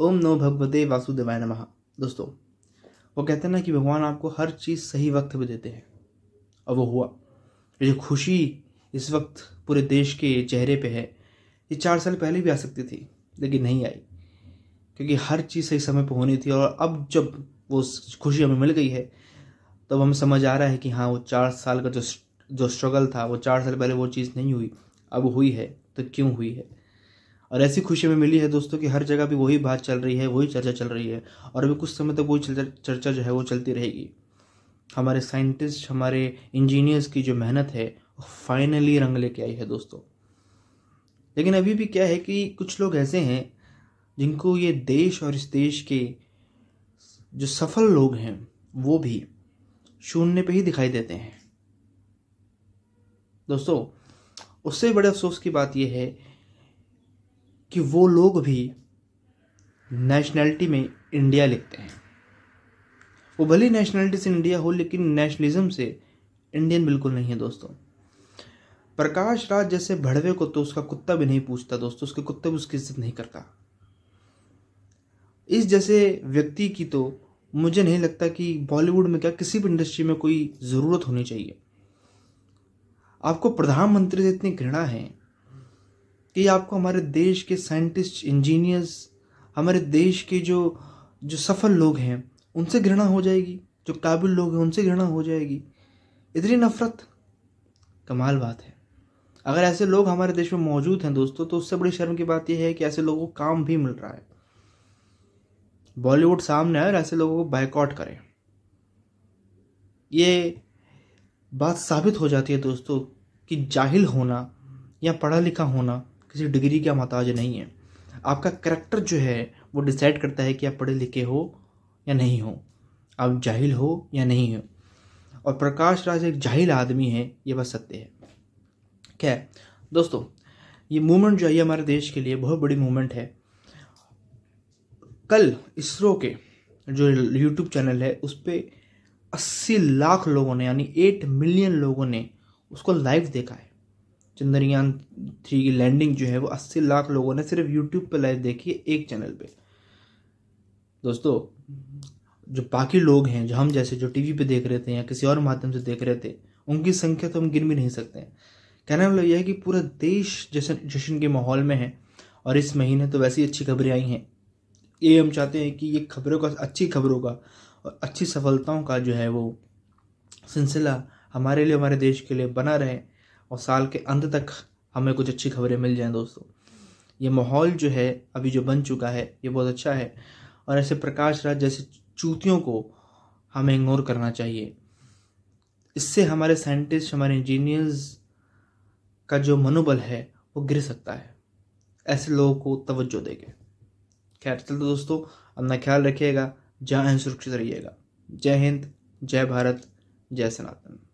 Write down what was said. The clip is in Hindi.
ओम नो भगवते वासुदेवाय नमः दोस्तों वो कहते हैं ना कि भगवान आपको हर चीज़ सही वक्त पर देते हैं और वो हुआ ये जो खुशी इस वक्त पूरे देश के चेहरे पे है ये चार साल पहले भी आ सकती थी लेकिन नहीं आई क्योंकि हर चीज़ सही समय पर होनी थी और अब जब वो खुशी हमें मिल गई है तब तो हमें समझ आ रहा है कि हाँ वो चार साल का जो जो स्ट्रगल था वो चार साल पहले वो चीज़ नहीं हुई अब हुई है तो क्यों हुई है और ऐसी खुशी हमें मिली है दोस्तों कि हर जगह भी वही बात चल रही है वही चर्चा चल रही है और अभी कुछ समय तक वही चर्चा जो है वो चलती रहेगी हमारे साइंटिस्ट हमारे इंजीनियर्स की जो मेहनत है फाइनली रंग लेके आई है दोस्तों लेकिन अभी भी क्या है कि कुछ लोग ऐसे हैं जिनको ये देश और इस देश के जो सफल लोग हैं वो भी शून्य पे ही दिखाई देते हैं दोस्तों उससे बड़े अफसोस की बात यह है कि वो लोग भी नेशनैलिटी में इंडिया लिखते हैं वो भले नेशनैलिटी से इंडिया हो लेकिन नेशनलिज्म से इंडियन बिल्कुल नहीं है दोस्तों प्रकाश राज जैसे भड़वे को तो उसका कुत्ता भी नहीं पूछता दोस्तों उसके कुत्ते भी उसकी इज्जत नहीं करता इस जैसे व्यक्ति की तो मुझे नहीं लगता कि बॉलीवुड में क्या किसी भी इंडस्ट्री में कोई ज़रूरत होनी चाहिए आपको प्रधानमंत्री से इतनी घृणा है कि आपको हमारे देश के साइंटिस्ट इंजीनियर्स हमारे देश के जो जो सफल लोग हैं उनसे घृणा हो जाएगी जो काबिल लोग हैं उनसे घृणा हो जाएगी इतनी नफ़रत कमाल बात है अगर ऐसे लोग हमारे देश में मौजूद हैं दोस्तों तो उससे बड़ी शर्म की बात यह है कि ऐसे लोगों को काम भी मिल रहा है बॉलीवुड सामने आए और ऐसे लोगों को बाइकआउट करें ये बात साबित हो जाती है दोस्तों कि जाहिल होना या पढ़ा लिखा होना किसी डिग्री का मोहताज नहीं है आपका करेक्टर जो है वो डिसाइड करता है कि आप पढ़े लिखे हो या नहीं हो आप जाहिल हो या नहीं हो और प्रकाश राज एक जाहिल आदमी है ये बस सत्य है क्या दोस्तों ये मूवमेंट जो है हमारे देश के लिए बहुत बड़ी मूवमेंट है कल इसरो के जो यूट्यूब चैनल है उस पर अस्सी लाख लोगों ने यानी एट मिलियन लोगों ने उसको लाइव देखा है चंद्रयान थ्री की लैंडिंग जो है वो अस्सी लाख लोगों ने सिर्फ यूट्यूब पर लाइव देखी है एक चैनल पर दोस्तों जो बाकी लोग हैं जो हम जैसे जो टीवी पे देख रहे थे या किसी और माध्यम से देख रहे थे उनकी संख्या तो हम गिन भी नहीं सकते हैं कहने मतलब यह है कि पूरा देश जैसे जश्न के माहौल में है और इस महीने तो वैसी अच्छी खबरें आई हैं ये हम चाहते हैं कि ये खबरों का अच्छी खबरों का और अच्छी सफलताओं का जो है वो सिलसिला हमारे लिए हमारे देश के लिए बना रहे और साल के अंत तक हमें कुछ अच्छी खबरें मिल जाएं दोस्तों ये माहौल जो है अभी जो बन चुका है ये बहुत अच्छा है और ऐसे प्रकाश राज जैसे चूतियों को हमें इग्नोर करना चाहिए इससे हमारे साइंटिस्ट हमारे इंजीनियर्स का जो मनोबल है वो गिर सकता है ऐसे लोगों को तवज्जो देंगे खैर चलते दोस्तों अपना ख्याल रखिएगा जहाँ सुरक्षित रहिएगा जय हिंद जय भारत जय सनातन